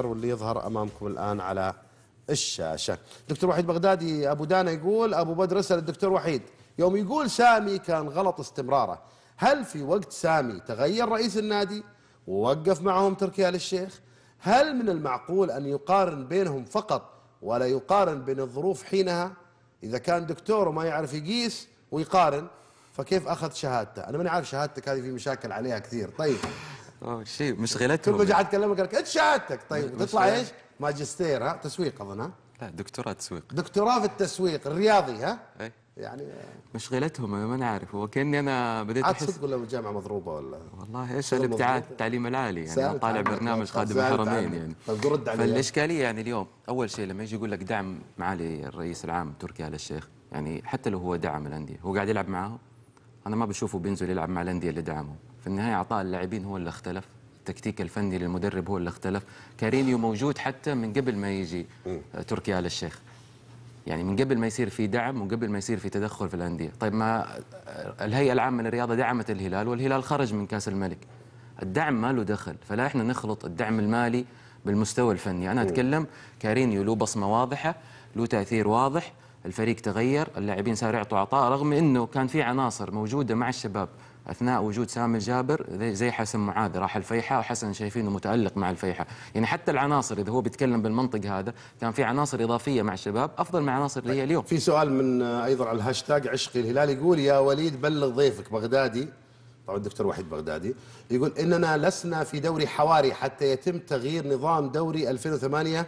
واللي يظهر امامكم الان على الشاشه. دكتور وحيد بغدادي ابو دانا يقول ابو بدر اسال الدكتور وحيد يوم يقول سامي كان غلط استمراره، هل في وقت سامي تغير رئيس النادي ووقف معهم تركي ال الشيخ؟ هل من المعقول ان يقارن بينهم فقط ولا يقارن بين الظروف حينها؟ اذا كان دكتور وما يعرف يقيس ويقارن فكيف اخذ شهادته؟ انا ماني عارف شهادتك هذه في مشاكل عليها كثير، طيب آه، شيء مشغلتهم كل ما قاعد اكلمك لك ايش شهادتك طيب تطلع ايش؟ ماجستير ها تسويق اظن ها؟ لا دكتوراه تسويق دكتوراه في التسويق الرياضي ها؟ اي يعني آه. مشغلتهم انا ما انا عارف هو كاني انا بديت احس تقول لو الجامعه مضروبه ولا والله ايش الابتعاث التعليم العالي يعني طالع برنامج خادم الحرمين يعني طيب رد علي فالاشكاليه يعني اليوم اول شيء لما يجي يقول لك دعم معالي الرئيس العام تركي ال الشيخ يعني حتى لو هو دعم الانديه هو قاعد يلعب معاهم انا ما بشوفه بينزل يلعب مع الانديه اللي دعمهم في النهايه عطاء اللاعبين هو اللي اختلف التكتيك الفني للمدرب هو اللي اختلف كارينيو موجود حتى من قبل ما يجي آه، تركيا آل الشيخ يعني من قبل ما يصير في دعم وقبل ما يصير في تدخل في الانديه طيب ما آه، الهيئه العامه للرياضه دعمت الهلال والهلال خرج من كاس الملك الدعم ما له دخل فلا احنا نخلط الدعم المالي بالمستوى الفني انا اتكلم كارينيو له بصمه واضحه له تاثير واضح الفريق تغير اللاعبين صاروا يعطوا عطاء رغم انه كان في عناصر موجوده مع الشباب اثناء وجود سامي الجابر زي حسن معاذ راح الفيحاء وحسن شايفينه متالق مع الفيحاء يعني حتى العناصر اذا هو بيتكلم بالمنطق هذا كان في عناصر اضافيه مع الشباب افضل من العناصر اللي هي اليوم في سؤال من آه، ايضا على الهاشتاج عشقي الهلال يقول يا وليد بلغ ضيفك بغدادي طبعا الدكتور وحيد بغدادي يقول اننا لسنا في دوري حواري حتى يتم تغيير نظام دوري 2008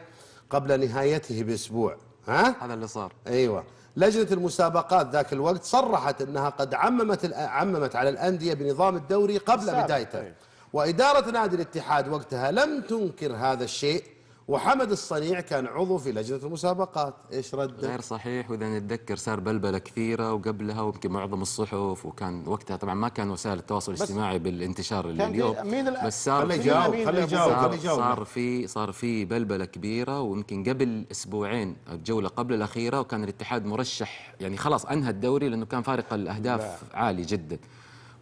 قبل نهايته باسبوع ها؟ هذا اللي صار ايوه لجنة المسابقات ذاك الوقت صرحت أنها قد عممت عممت على الأندية بنظام الدوري قبل بدايته أيوة. وإدارة نادي الاتحاد وقتها لم تنكر هذا الشيء وحمد الصنيع كان عضو في لجنة المسابقات إيش رده؟ غير صحيح وإذا نتذكر صار بلبلة كثيرة وقبلها ويمكن معظم الصحف وكان وقتها طبعا ما كان وسائل التواصل الاجتماعي بالانتشار اللي اليوم مين بس صار خلي يجاوب خلي يجاوب صار في صار في بلبلة كبيرة ويمكن قبل أسبوعين الجولة قبل الأخيرة وكان الاتحاد مرشح يعني خلاص أنهى الدوري لأنه كان فارق الأهداف لا. عالي جدا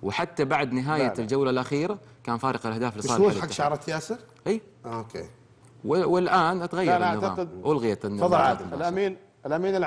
وحتى بعد نهاية لا لا. الجولة الأخيرة كان فارق الأهداف لصالح الاتحاد حق شعرة ياسر؟ أي أوكي والان تغير النظام الغيت النظام الامين الامين